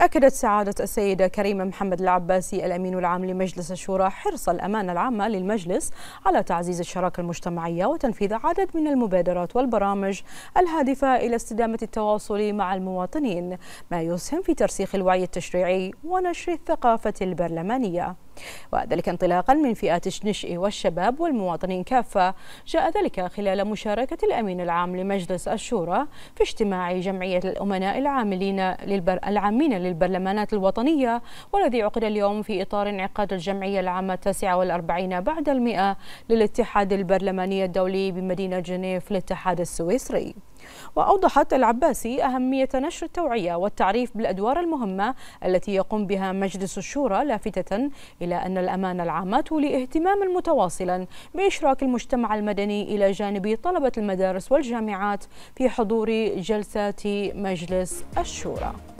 أكدت سعادة السيدة كريمة محمد العباسي الأمين العام لمجلس الشورى حرص الأمانة العامة للمجلس على تعزيز الشراكة المجتمعية وتنفيذ عدد من المبادرات والبرامج الهادفة إلى استدامة التواصل مع المواطنين ما يسهم في ترسيخ الوعي التشريعي ونشر الثقافة البرلمانية وذلك انطلاقا من فئات النشء والشباب والمواطنين كافة جاء ذلك خلال مشاركة الأمين العام لمجلس الشورى في اجتماع جمعية الأمناء العاملين للبر... العامين للبرلمانات الوطنية والذي عقد اليوم في إطار انعقاد الجمعية العامة 49 بعد المئة للاتحاد البرلماني الدولي بمدينة جنيف للاتحاد السويسري وأوضحت العباسي أهمية نشر التوعية والتعريف بالأدوار المهمة التي يقوم بها مجلس الشورى لافتة إلى أن الأمانة العامة تولي اهتماما متواصلا بإشراك المجتمع المدني إلى جانب طلبة المدارس والجامعات في حضور جلسات مجلس الشورى